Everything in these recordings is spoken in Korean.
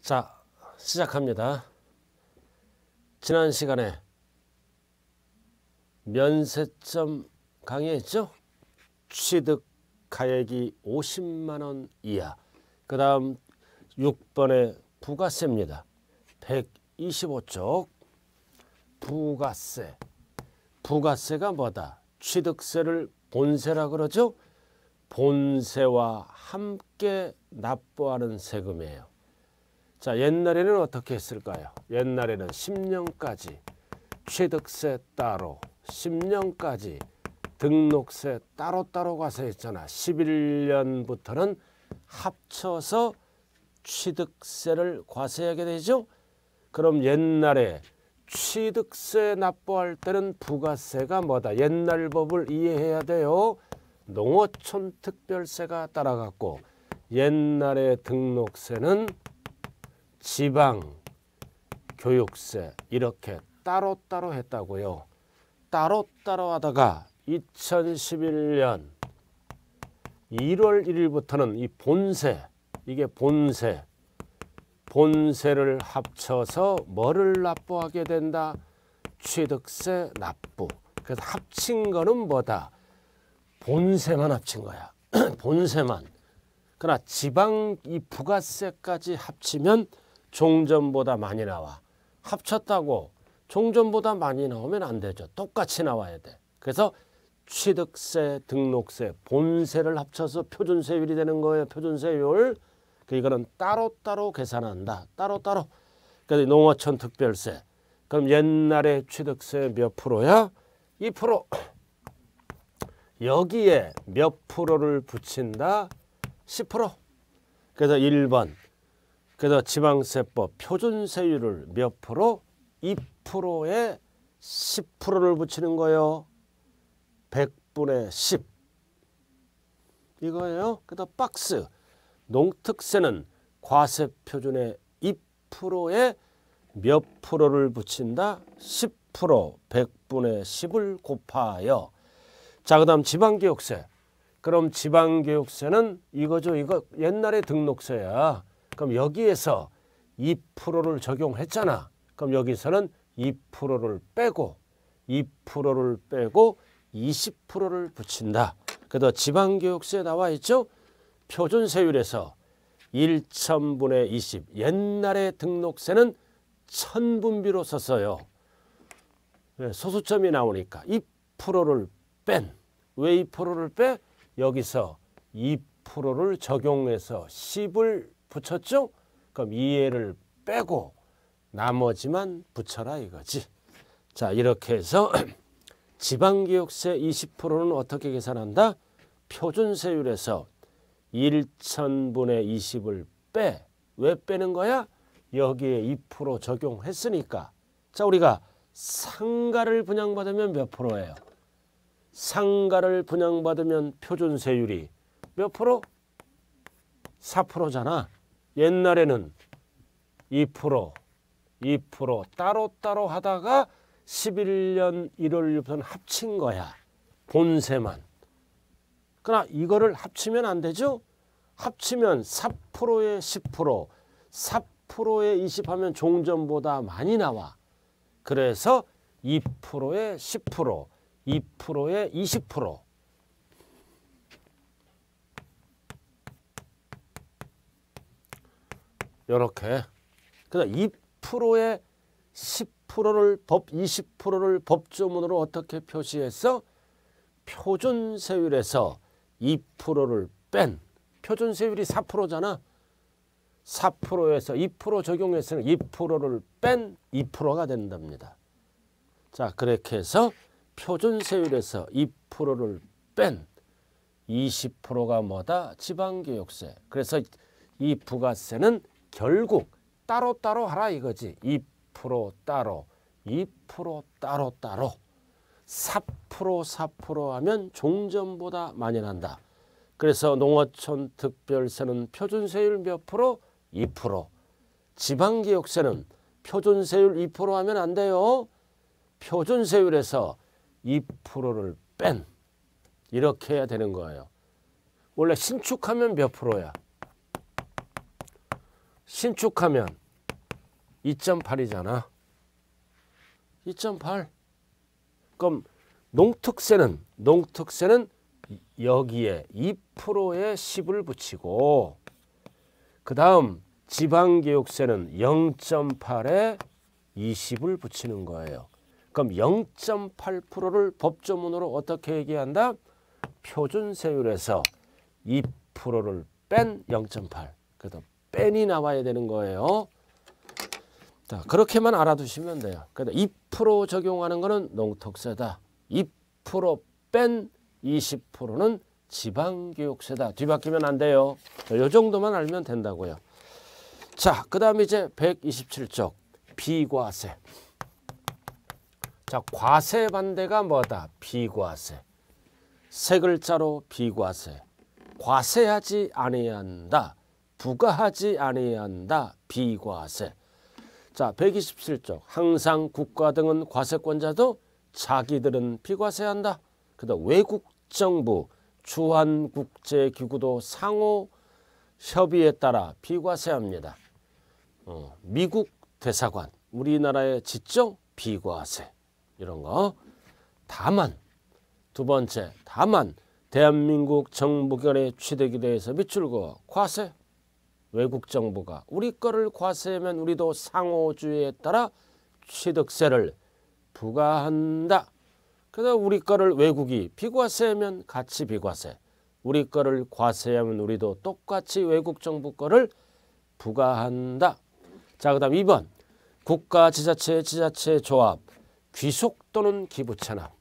자, 시작합니다. 지난 시간에 면세점 강의했죠? 취득 가액이 50만 원 이하. 그 다음 6번에 부가세입니다. 125쪽 부가세. 부가세가 뭐다? 취득세를 본세라 그러죠? 본세와 함께 납부하는 세금이에요. 자 옛날에는 어떻게 했을까요? 옛날에는 10년까지 취득세 따로 10년까지 등록세 따로따로 가서 했잖아. 11년부터는 합쳐서 취득세를 과세하게 되죠. 그럼 옛날에 취득세 납부할 때는 부가세가 뭐다. 옛날 법을 이해해야 돼요. 농어촌 특별세가 따라갔고 옛날에 등록세는 지방 교육세 이렇게 따로따로 했다고요. 따로따로 하다가 2011년 1월 1일부터는 이 본세 이게 본세 본세를 합쳐서 뭐를 납부하게 된다? 취득세 납부. 그래서 합친 거는 뭐다? 본세만 합친 거야. 본세만. 그러나 지방 이 부가세까지 합치면 종전보다 많이 나와. 합쳤다고 종전보다 많이 나오면 안 되죠. 똑같이 나와야 돼. 그래서 취득세, 등록세, 본세를 합쳐서 표준세율이 되는 거예요. 표준세율. 그 이거는 따로따로 계산한다. 따로따로. 그래서 농어촌 특별세. 그럼 옛날에 취득세 몇 프로야? 2%. 여기에 몇 프로를 붙인다? 10%. 그래서 1번 그래서 지방세법 표준세율을 몇 프로? 2%에 10%를 붙이는 거예요. 100분의 10. 이거예요. 그래서 박스. 농특세는 과세 표준의 2%에 몇 프로를 붙인다? 10%, 100분의 10을 곱하여. 자, 그 다음 지방교육세. 그럼 지방교육세는 이거죠. 이거 옛날에 등록세야. 그럼 여기에서 2%를 적용했잖아. 그럼 여기서는 2%를 빼고 2%를 빼고 20%를 붙인다. 그래서 지방교육세 나와 있죠. 표준세율에서 1천분의 20. 옛날에 등록세는 천분비로 썼어요. 네, 소수점이 나오니까 2%를 뺀. 왜 2%를 빼? 여기서 2%를 적용해서 10을 붙였죠? 그럼 이해를 빼고 나머지만 붙여라 이거지. 자 이렇게 해서 지방기역세 20%는 어떻게 계산한다? 표준세율에서 1천분의 20을 빼. 왜 빼는 거야? 여기에 2% 적용했으니까. 자 우리가 상가를 분양받으면 몇 프로예요? 상가를 분양받으면 표준세율이 몇 프로? 4%잖아. 옛날에는 2% 2% 따로따로 하다가 11년 1월부터는 합친 거야. 본세만. 그러나 이거를 합치면 안 되죠. 합치면 4%에 10%, 4%에 20 하면 종전보다 많이 나와. 그래서 2%에 10%, 2%에 20%. 이렇게 그래서 2%에 10%를 법 20%를 법조문으로 어떻게 표시해서 표준 세율에서 2%를 뺀 표준 세율이 4%잖아. 4%에서 2% 적용했으면 2%를 뺀 2%가 된답니다. 자, 그렇게 해서 표준 세율에서 2%를 뺀 20%가 뭐다? 지방교육세. 그래서 이 부가세는 결국 따로따로 하라 이거지. 2% 따로, 2% 따로따로, 4% 4% 하면 종전보다 많이 난다. 그래서 농어촌 특별세는 표준세율 몇 프로? 2%. 지방기역세는 표준세율 2% 하면 안 돼요. 표준세율에서 2%를 뺀 이렇게 해야 되는 거예요. 원래 신축하면 몇 프로야? 신축하면 2.8이잖아. 2.8. 그럼 농특세는 농특세는 여기에 2%의 10을 붙이고 그 다음 지방교육세는 0.8에 20을 붙이는 거예요. 그럼 0.8%를 법조문으로 어떻게 얘기한다? 표준세율에서 2%를 뺀 0.8. 그래서 뺀이 나와야 되는 거예요. 자, 그렇게만 알아두시면 돼요. 그러니2% 적용하는 거는 농특세다. 2%뺀 20%는 지방교육세다. 뒤바뀌면 안 돼요. 요 정도만 알면 된다고요. 자, 그 다음에 이제 127쪽 비과세. 자, 과세 반대가 뭐다? 비과세. 세 글자로 비과세. 과세하지 않아야 한다. 부과하지 아니한다. 비과세. 자, 127쪽. 항상 국가 등은 과세권자도 자기들은 비과세한다. 그다음 외국 정부, 주한 국제 기구도 상호 협의에 따라 비과세합니다. 어, 미국 대사관, 우리나라의 지적 비과세 이런 거. 다만 두 번째, 다만 대한민국 정부 간의 취득에 대해서 미출고 과세 외국 정부가 우리 거를 과세하면 우리도 상호주의에 따라 취득세를 부과한다. 그래서 우리 거를 외국이 비과세하면 같이 비과세, 우리 거를 과세하면 우리도 똑같이 외국 정부 거를 부과한다. 자, 그 다음 2번 국가 지자체 지자체 조합 귀속 또는 기부 체납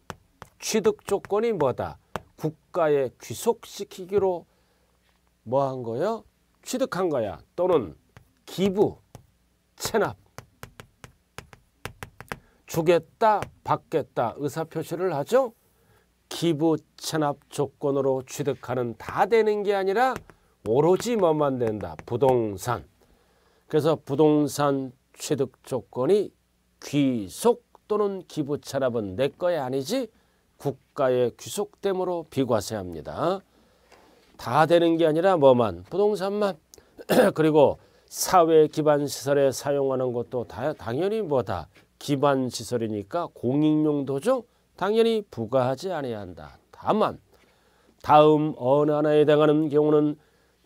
취득 조건이 뭐다? 국가에 귀속시키기로 뭐한 거예요? 취득한 거야. 또는 기부, 체납, 주겠다, 받겠다 의사표시를 하죠. 기부, 체납 조건으로 취득하는 다 되는 게 아니라 오로지 뭐만 된다. 부동산. 그래서 부동산 취득 조건이 귀속 또는 기부 체납은 내 거야 아니지 국가의 귀속됨으로 비과세합니다. 다 되는 게 아니라 뭐만 부동산만 그리고 사회 기반 시설에 사용하는 것도 다 당연히 뭐다 기반 시설이니까 공익용 도죠 당연히 부과하지 아니야 한다. 다만 다음 어느 하나에 해당하는 경우는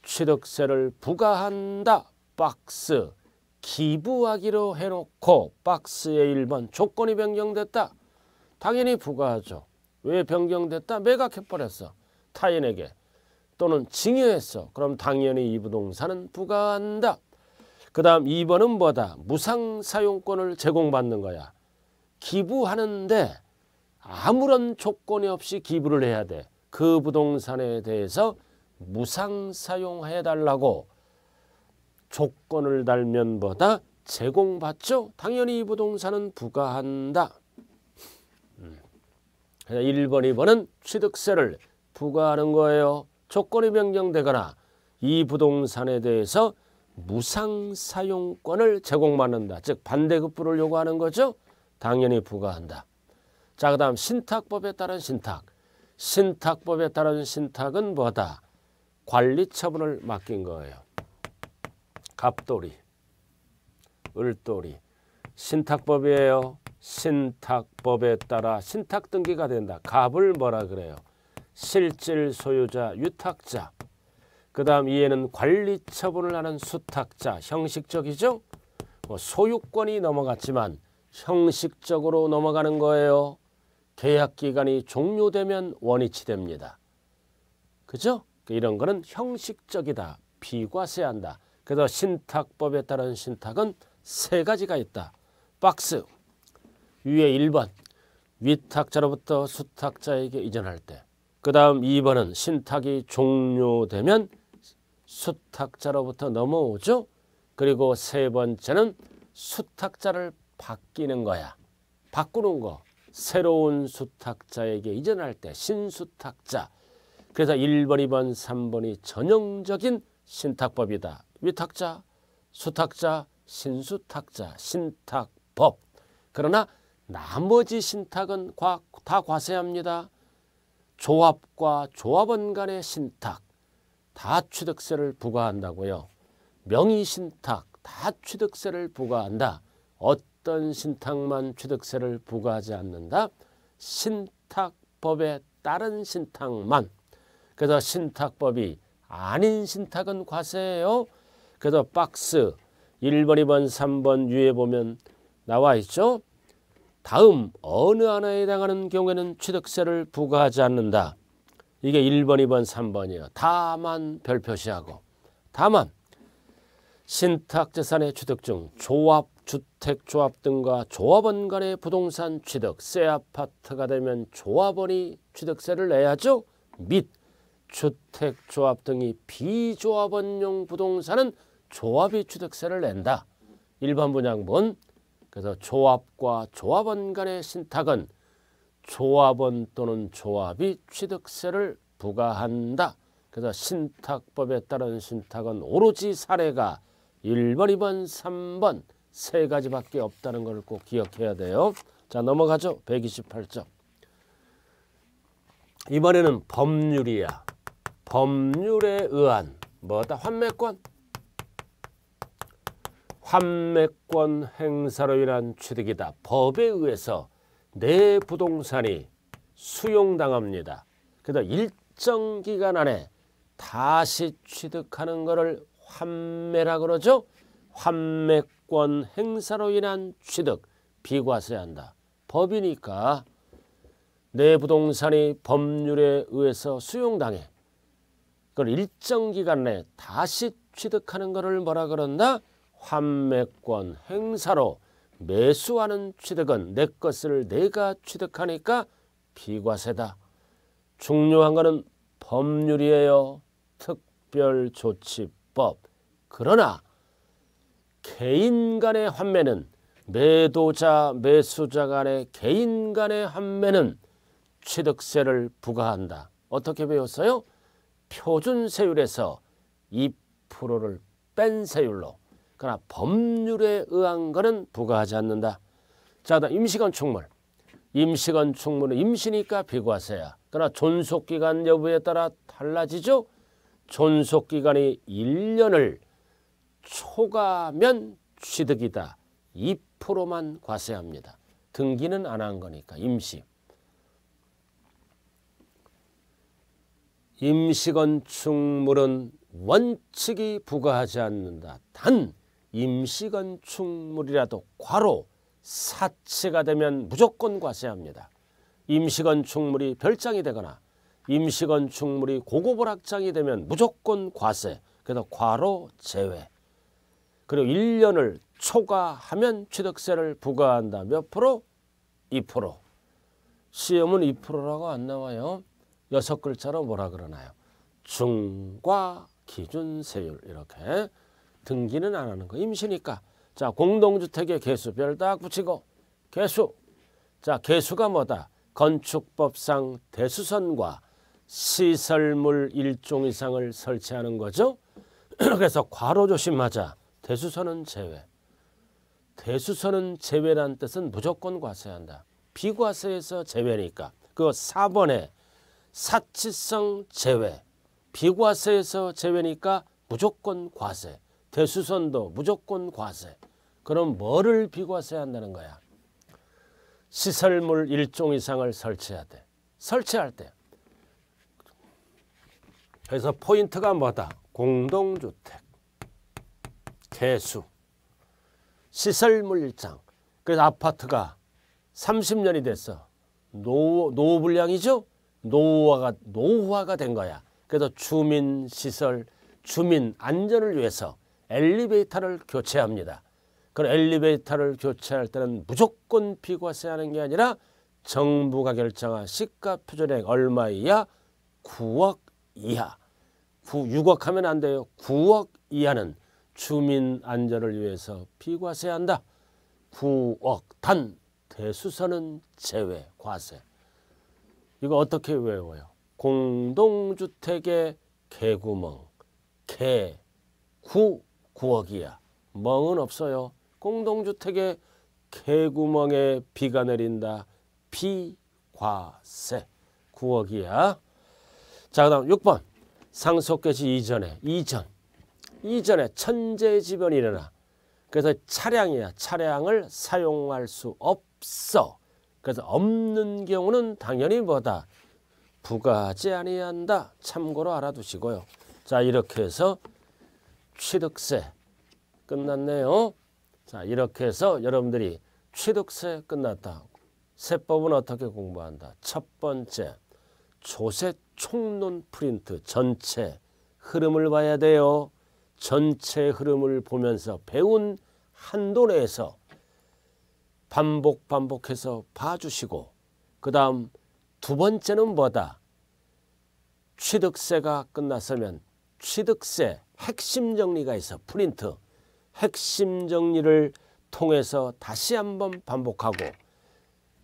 취득세를 부과한다. 박스 기부하기로 해놓고 박스의 일번 조건이 변경됐다. 당연히 부과하죠. 왜 변경됐다? 매각해버렸어. 타인에게. 또는 증여했어. 그럼 당연히 이 부동산은 부과한다. 그 다음 2번은 뭐다? 무상사용권을 제공받는 거야. 기부하는데 아무런 조건이 없이 기부를 해야 돼. 그 부동산에 대해서 무상사용해달라고 조건을 달면 보다 제공받죠. 당연히 음. 이 부동산은 부과한다. 1번, 2번은 취득세를 부과하는 거예요. 조건이 변경되거나 이 부동산에 대해서 무상 사용권을 제공받는다. 즉 반대급부를 요구하는 거죠. 당연히 부과한다. 자, 그 다음 신탁법에 따른 신탁. 신탁법에 따른 신탁은 뭐다? 관리 처분을 맡긴 거예요. 갑돌이, 을돌이. 신탁법이에요. 신탁법에 따라 신탁 등기가 된다. 갑을 뭐라 그래요? 실질 소유자 유탁자 그 다음 이에는 관리 처분을 하는 수탁자 형식적이죠. 뭐 소유권이 넘어갔지만 형식적으로 넘어가는 거예요. 계약기간이 종료되면 원위치 됩니다. 그죠? 그러니까 이런 거는 형식적이다. 비과세한다. 그래서 신탁법에 따른 신탁은 세 가지가 있다. 박스 위에 1번 위탁자로부터 수탁자에게 이전할 때그 다음 2번은 신탁이 종료되면 수탁자로부터 넘어오죠. 그리고 세 번째는 수탁자를 바뀌는 거야. 바꾸는 거. 새로운 수탁자에게 이전할 때 신수탁자. 그래서 1번, 2번, 3번이 전형적인 신탁법이다. 위탁자, 수탁자, 신수탁자, 신탁법. 그러나 나머지 신탁은 다 과세합니다. 조합과 조합원 간의 신탁 다 취득세를 부과한다고요. 명의신탁 다 취득세를 부과한다. 어떤 신탁만 취득세를 부과하지 않는다. 신탁법에 따른 신탁만. 그래서 신탁법이 아닌 신탁은 과세예요. 그래서 박스 1번, 2번, 3번 위에 보면 나와 있죠. 다음 어느 하나에 해당하는 경우에는 취득세를 부과하지 않는다. 이게 1번, 2번, 3번이에요. 다만 별표시하고 다만 신탁재산의 취득증, 조합, 주택조합 등과 조합원 간의 부동산 취득, 새 아파트가 되면 조합원이 취득세를 내야죠. 및 주택조합 등이 비조합원용 부동산은 조합이 취득세를 낸다. 일반 분양본 그래서 조합과 조합원 간의 신탁은 조합원 또는 조합이 취득세를 부과한다. 그래서 신탁법에 따른 신탁은 오로지 사례가 1번, 2번, 3번 세 가지밖에 없다는 걸 꼭 기억해야 돼요. 자 넘어가죠. 128점. 이번에는 법률이야. 법률에 의한 뭐다 환매권 판매권 행사로 인한 취득이다. 법에 의해서 내 부동산이 수용당합니다. 그다 일정 기간 안에 다시 취득하는 것을 환매라 그러죠. 환매권 행사로 인한 취득 비과세한다. 법이니까 내 부동산이 법률에 의해서 수용당해. 그걸 일정 기간 내에 다시 취득하는 것을 뭐라 그런다? 환매권 행사로 매수하는 취득은 내 것을 내가 취득하니까 비과세다. 중요한 것은 법률이에요. 특별조치법. 그러나 개인 간의 환매는 매도자 매수자 간의 개인 간의 환매는 취득세를 부과한다. 어떻게 배웠어요? 표준세율에서 2%를 뺀 세율로 그러나 법률에 의한 것은 부과하지 않는다. 자, 임시건 충물. 임시건 충물은 임시니까 비과세야. 그러나 존속기간 여부에 따라 달라지죠. 존속기간이 1년을 초과면 취득이다. 2%만 과세합니다. 등기는 안 한 거니까 임시. 임시건축물은 원칙이 부과하지 않는다. 단 임시건축물이라도 과로 사치가 되면 무조건 과세합니다. 임시건축물이 별장이 되거나 임시건축물이 고고불학장이 되면 무조건 과세 그래서 과로 제외 그리고 1년을 초과하면 취득세를 부과한다 몇 프로? 2% 시험은 2%라고 안 나와요 여섯 글자로 뭐라 그러나요 중과 기준세율 이렇게 등기는 안 하는 거 임시니까 자 공동주택의 개수별 딱 붙이고 개수 자 개수가 뭐다 건축법상 대수선과 시설물 일종 이상을 설치하는 거죠 그래서 과로 조심하자 대수선은 제외 대수선은 제외란 뜻은 무조건 과세한다 비과세에서 제외니까 그 4번에 사치성 제외 비과세에서 제외니까 무조건 과세 대수선도 무조건 과세. 그럼 뭐를 비과세한다는 거야? 시설물 일종 이상을 설치해야 돼. 설치할 때. 그래서 포인트가 뭐다? 공동주택. 개수. 시설물 일장. 그래서 아파트가 30년이 됐어. 노후, 노후 불량이죠? 노후화가, 노후화가 된 거야. 그래서 주민 시설, 주민 안전을 위해서 엘리베이터를 교체합니다. 그 엘리베이터를 교체할 때는 무조건 비과세하는 게 아니라 정부가 결정한 시가표준액 얼마 이하? 9억 이하. 9, 6억 하면 안 돼요. 9억 이하는 주민 안전을 위해서 비과세한다. 9억 단 대수선은 제외 과세. 이거 어떻게 외워요? 공동주택의 개구멍, 개, 구, 9억이야. 멍은 없어요. 공동주택에 개구멍에 비가 내린다. 비과세. 9억이야. 자, 그 다음 6번. 상속개시 이전에, 이전. 이전에 천재지변이 일어나. 그래서 차량이야. 차량을 사용할 수 없어. 그래서 없는 경우는 당연히 뭐다. 부가하지 아한다 참고로 알아두시고요. 자, 이렇게 해서 취득세 끝났네요. 자 이렇게 해서 여러분들이 취득세 끝났다. 세법은 어떻게 공부한다. 첫 번째 조세 총론 프린트 전체 흐름을 봐야 돼요. 전체 흐름을 보면서 배운 한도 내에서 반복 반복해서 봐주시고 그 다음 두 번째는 뭐다? 취득세가 끝났으면 취득세 핵심 정리가 있어 프린트 핵심 정리를 통해서 다시 한번 반복하고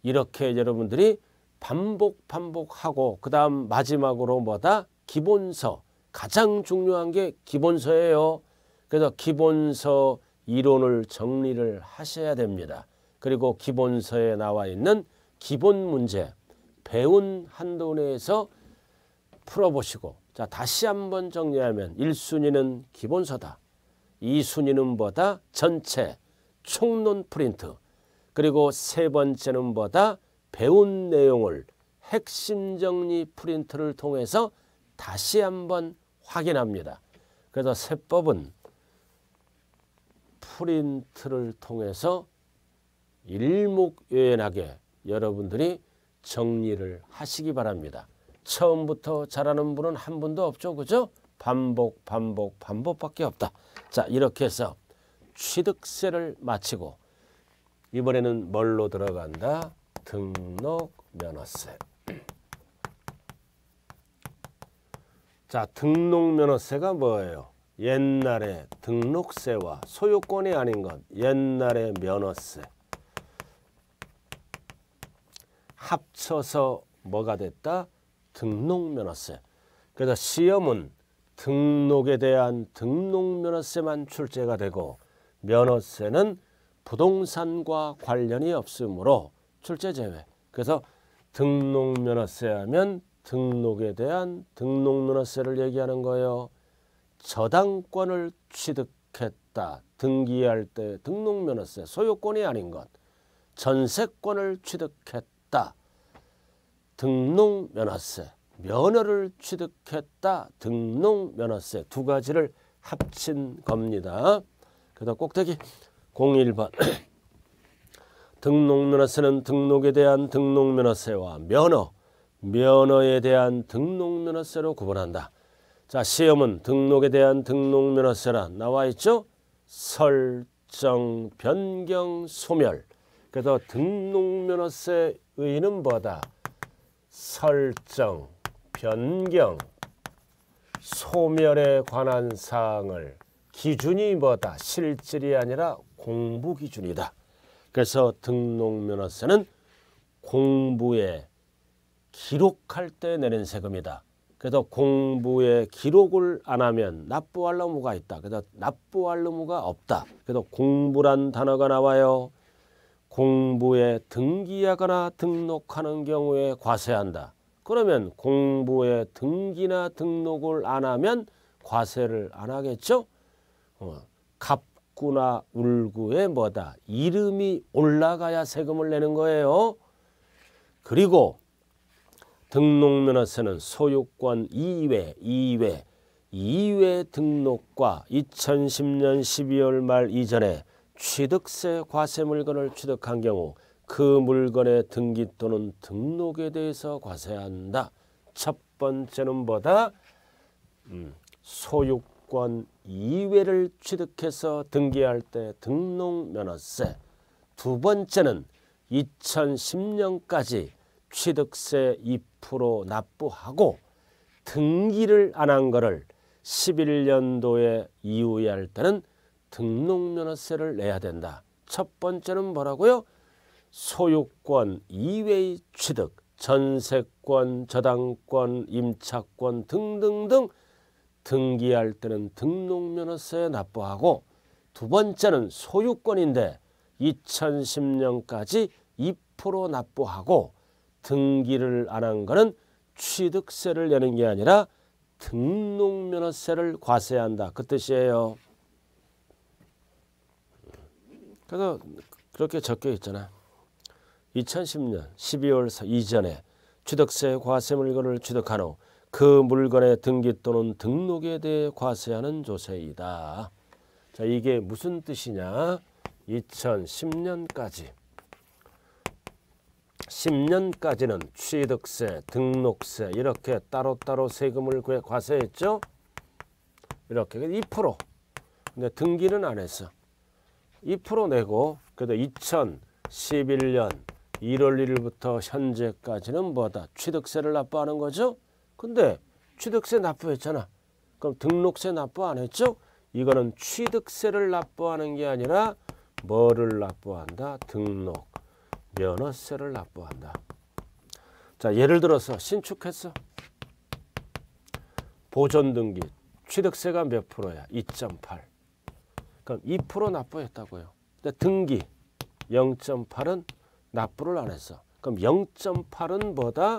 이렇게 여러분들이 반복 반복하고 그 다음 마지막으로 뭐다 기본서 가장 중요한 게 기본서예요 그래서 기본서 이론을 정리를 하셔야 됩니다 그리고 기본서에 나와 있는 기본 문제 배운 한도 내에서 풀어보시고 자, 다시 한번 정리하면 1순위는 기본서다. 2순위는 뭐다? 전체 총론 프린트. 그리고 세 번째는 뭐다? 배운 내용을 핵심 정리 프린트를 통해서 다시 한번 확인합니다. 그래서 세법은 프린트를 통해서 일목요연하게 여러분들이 정리를 하시기 바랍니다. 처음부터 잘하는 분은 한 분도 없죠. 그죠? 반복 반복 반복밖에 없다. 자 이렇게 해서 취득세를 마치고 이번에는 뭘로 들어간다? 등록면허세. 자 등록면허세가 뭐예요? 옛날에 등록세와 소유권이 아닌 것 옛날에 면허세 합쳐서 뭐가 됐다? 등록면허세. 그래서 시험은 등록에 대한 등록면허세만 출제가 되고 면허세는 부동산과 관련이 없으므로 출제 제외. 그래서 등록면허세 하면 등록에 대한 등록면허세를 얘기하는 거예요. 저당권을 취득했다. 등기할 때 등록면허세 소유권이 아닌 것. 전세권을 취득했다. 등록면허세, 면허를 취득했다, 등록면허세 두 가지를 합친 겁니다. 그다 꼭대기 01번 등록면허세는 등록에 대한 등록면허세와 면허, 면허에 대한 등록면허세로 구분한다. 자, 시험은 등록에 대한 등록면허세라 나와 있죠? 설정, 변경, 소멸. 그래서 등록면허세 의는 뭐다? 설정, 변경, 소멸에 관한 사항을 기준이 뭐다 실질이 아니라 공부 기준이다. 그래서 등록면허세는 공부에 기록할 때 내는 세금이다. 그래서 공부에 기록을 안 하면 납부할 의무가 있다. 그래서 납부할 의무가 없다. 그래서 공부란 단어가 나와요. 공부에 등기하거나 등록하는 경우에 과세한다. 그러면 공부에 등기나 등록을 안 하면 과세를 안 하겠죠? 어, 갑구나 울구에 뭐다? 이름이 올라가야 세금을 내는 거예요. 그리고 등록면허세는 소유권 이외 이외 이외 등록과 2010년 12월 말 이전에 취득세 과세 물건을 취득한 경우 그 물건의 등기 또는 등록에 대해서 과세한다. 첫 번째는 뭐다? 음, 소유권 이외를 취득해서 등기할 때 등록면허세. 두 번째는 2010년까지 취득세 2% 납부하고 등기를 안한 거를 11년도에 이후에 할 때는 등록면허세를 내야 된다. 첫 번째는 뭐라고요? 소유권 이외의 취득, 전세권, 저당권, 임차권 등등등 등기할 때는 등록면허세 납부하고 두 번째는 소유권인데 2010년까지 2% 납부하고 등기를 안 한 거는 취득세를 내는 게 아니라 등록면허세를 과세한다. 그 뜻이에요. 그래서 그렇게 적혀 있잖아. 2010년 12월 이전에 취득세 과세 물건을 취득한 후 그 물건의 등기 또는 등록에 대해 과세하는 조세이다. 자, 이게 무슨 뜻이냐? 2010년까지 10년까지는 취득세, 등록세 이렇게 따로따로 세금을 과세했죠? 이렇게 2% 근데 등기는 안 했어. 2% 내고 그래도 2011년 1월 1일부터 현재까지는 뭐다 취득세를 납부하는 거죠. 근데 취득세 납부했잖아. 그럼 등록세 납부 안 했죠? 이거는 취득세를 납부하는 게 아니라 뭐를 납부한다? 등록 면허세를 납부한다. 자 예를 들어서 신축했어. 보전등기 취득세가 몇 프로야? 2.8. 그럼 2% 납부했다고요. 근데 등기 0.8은 납부를 안 했어. 그럼 0.8은 뭐다?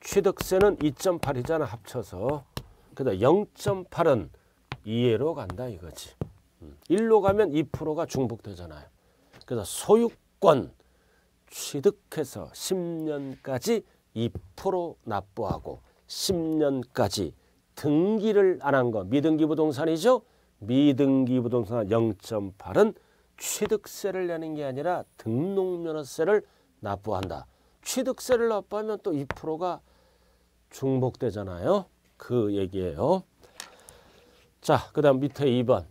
취득세는 2.8이잖아 합쳐서. 그다 0.8은 2로 간다 이거지. 1로 음. 가면 2%가 중복되잖아요. 그래서 소유권 취득해서 10년까지 2% 납부하고 10년까지 등기를 안 한 거 미등기 부동산이죠. 미등기 부동산 0.8은 취득세를 내는 게 아니라 등록면허세를 납부한다. 취득세를 납부하면 또 2%가 중복되잖아요. 그 얘기예요. 자, 그 다음 밑에 2번.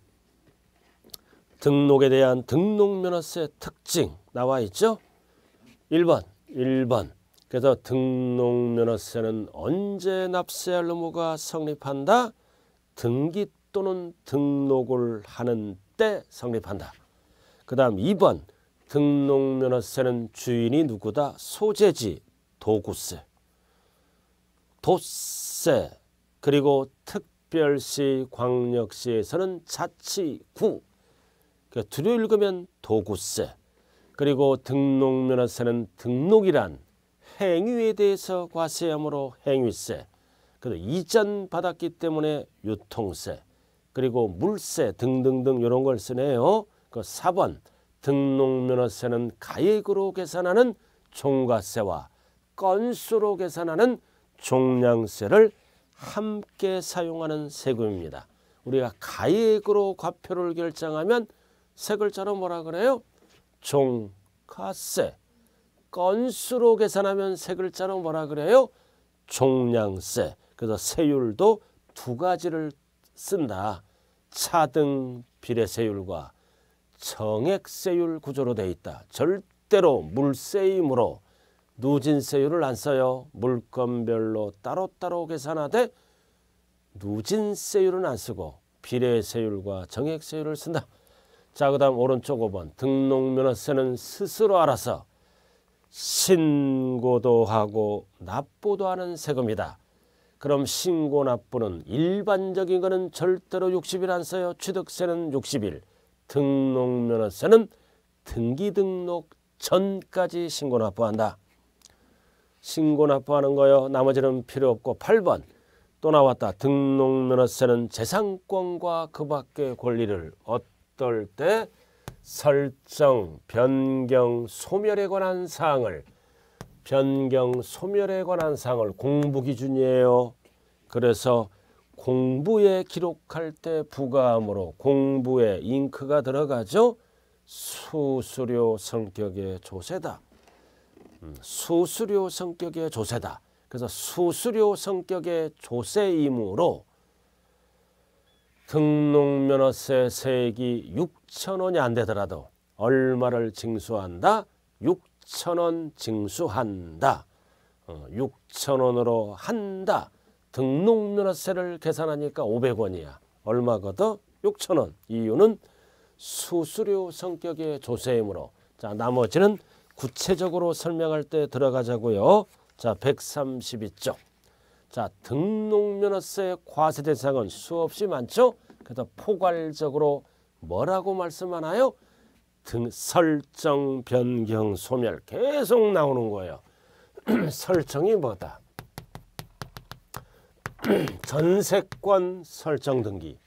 등록에 대한 등록면허세 특징 나와 있죠? 1번, 1번. 그래서 등록면허세는 언제 납세할 의무가 성립한다? 등기 또는 등록을 하는 때 성립한다. 그 다음 2번 등록면허세는 주인이 누구다? 소재지, 도구세, 도세, 그리고 특별시, 광역시에서는 자치구, 그러니까 두려 읽으면 도구세, 그리고 등록면허세는 등록이란 행위에 대해서 과세함으로 행위세, 그래서 이전 받았기 때문에 유통세, 그리고 물세 등등등 이런 걸 쓰네요. 그 4번 등록면허세는 가액으로 계산하는 종가세와 건수로 계산하는 종량세를 함께 사용하는 세금입니다. 우리가 가액으로 과표를 결정하면 세 글자로 뭐라 그래요? 종가세. 건수로 계산하면 세 글자로 뭐라 그래요? 종량세. 그래서 세율도 두 가지를 쓴다. 차등 비례세율과 정액세율 구조로 돼 있다. 절대로 물세이므로 누진세율을 안 써요. 물건별로 따로따로 계산하되 누진세율은 안 쓰고 비례세율과 정액세율을 쓴다. 자, 그 다음 오른쪽 5번 등록면허세는 스스로 알아서 신고도 하고 납부도 하는 세금이다. 그럼 신고 납부는 일반적인 거는 절대로 60일 안 써요. 취득세는 60일, 등록면허세는 등기 등록 전까지 신고 납부한다. 신고 납부하는 거요. 나머지는 필요 없고 8번 또 나왔다. 등록면허세는 재산권과 그 밖의 권리를 어떨 때 설정, 변경, 소멸에 관한 사항을 변경 소멸에 관한 사항을 공부 기준이에요. 그래서 공부에 기록할 때 부과함으로 공부에 잉크가 들어가죠. 수수료 성격의 조세다. 음, 수수료 성격의 조세다. 그래서 수수료 성격의 조세이므로 등록면허세 세액이 6천 원이 안 되더라도 얼마를 징수한다? 6천원 징수한다. 6천원으로 어, 한다. 등록면허세를 계산하니까 500원이야. 얼마거든? 6천원. 이유는 수수료 성격의 조세이므로 자 나머지는 구체적으로 설명할 때 들어가자고요. 자 132쪽. 자 등록면허세 과세 대상은 수없이 많죠. 그래서 포괄적으로 뭐라고 말씀하나요? 등, 설정 변경 소멸 계속 나오는 거예요. 설정이 뭐다? 전세권 설정 등기,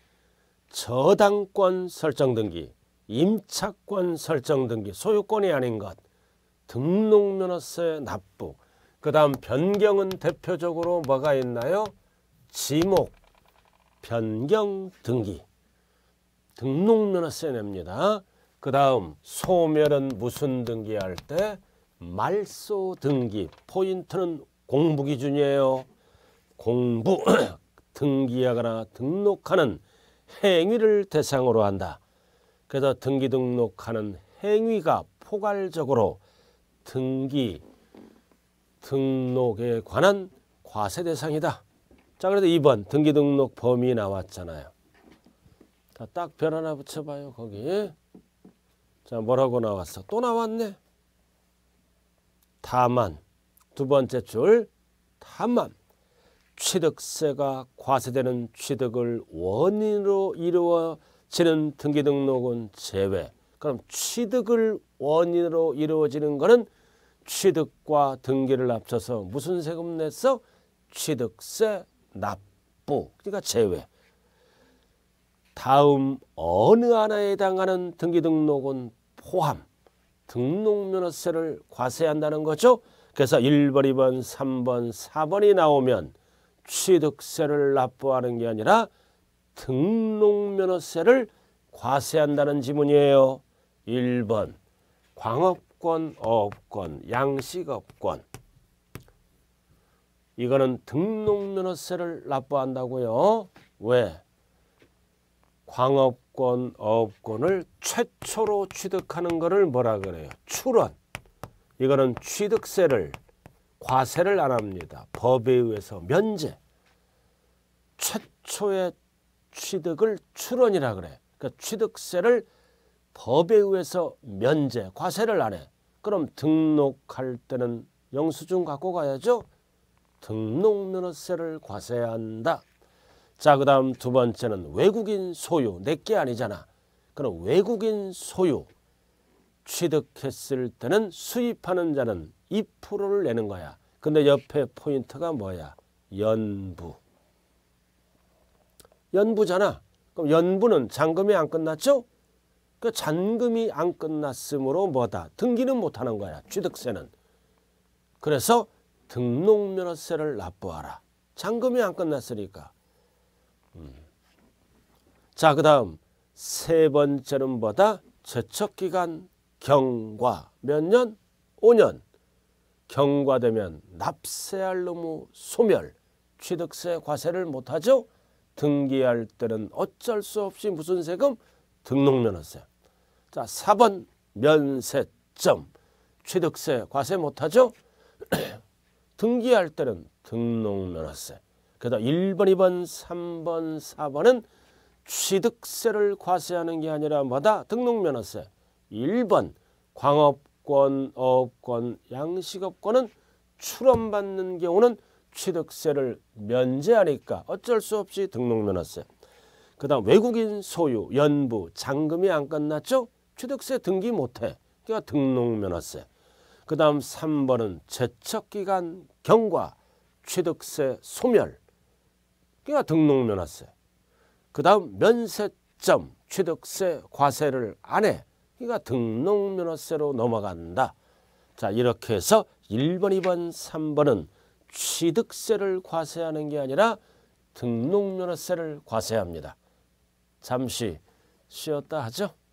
저당권 설정 등기, 임차권 설정 등기, 소유권이 아닌 것, 등록면허세 납부, 그 다음 변경은 대표적으로 뭐가 있나요? 지목, 변경 등기, 등록면허세 냅니다. 그 다음 소멸은 무슨 등기할 때 말소 등기 포인트는 공부 기준이에요. 공부 등기하거나 등록하는 행위를 대상으로 한다. 그래서 등기 등록하는 행위가 포괄적으로 등기 등록에 관한 과세 대상이다. 자 그래서 2번 등기 등록 범위 나왔잖아요. 딱 별 하나 붙여봐요 거기. 자 뭐라고 나왔어? 또 나왔네. 다만 두 번째 줄 다만 취득세가 과세되는 취득을 원인으로 이루어지는 등기등록은 제외. 그럼 취득을 원인으로 이루어지는 것은 취득과 등기를 합쳐서 무슨 세금 냈어? 취득세 납부. 그러니까 제외. 다음 어느 하나에 해당하는 등기등록은 포함 등록면허세를 과세한다는 거죠. 그래서 1번, 2번, 3번, 4번이 나오면 취득세를 납부하는 게 아니라 등록면허세를 과세한다는 지문이에요. 1번 광업권, 어업권, 양식업권 이거는 등록면허세를 납부한다고요. 왜? 광업권, 어업권을 최초로 취득하는 것을 뭐라 그래요? 출원. 이거는 취득세를 과세를 안 합니다. 법에 의해서 면제. 최초의 취득을 출원이라 그래. 그러니까 취득세를 법에 의해서 면제, 과세를 안 해. 그럼 등록할 때는 영수증 갖고 가야죠. 등록면허세를 과세한다. 자, 그 다음 두 번째는 외국인 소유. 내게 아니잖아. 그럼 외국인 소유. 취득했을 때는 수입하는 자는 2%를 내는 거야. 근데 옆에 포인트가 뭐야? 연부. 연부잖아. 그럼 연부는 잔금이 안 끝났죠? 그 잔금이 안 끝났으므로 뭐다? 등기는 못하는 거야. 취득세는. 그래서 등록면허세를 납부하라. 잔금이 안 끝났으니까. 자, 그 다음 세 번째는 뭐다? 제척기간 경과 몇 년? 5년 경과되면 납세할 놈의 소멸 취득세 과세를 못하죠? 등기할 때는 어쩔 수 없이 무슨 세금? 등록면허세 자 4번 면세점 취득세 과세 못하죠? 등기할 때는 등록면허세 그다 1번, 2번, 3번, 4번은 취득세를 과세하는 게 아니라 뭐다? 등록면허세. 1번 광업권, 어업권, 양식업권은 출원받는 경우는 취득세를 면제하니까 어쩔 수 없이 등록면허세. 그 다음 외국인 소유, 연부, 잔금이 안 끝났죠? 취득세 등기 못해. 그러니까 등록면허세. 그 다음 3번은 제척기간 경과, 취득세 소멸. 그러니까 등록면허세. 그 다음 면세점, 취득세, 과세를 안 해. 그러니까 등록면허세로 넘어간다. 자 이렇게 해서 1번, 2번, 3번은 취득세를 과세하는 게 아니라 등록면허세를 과세합니다. 잠시 쉬었다 하죠.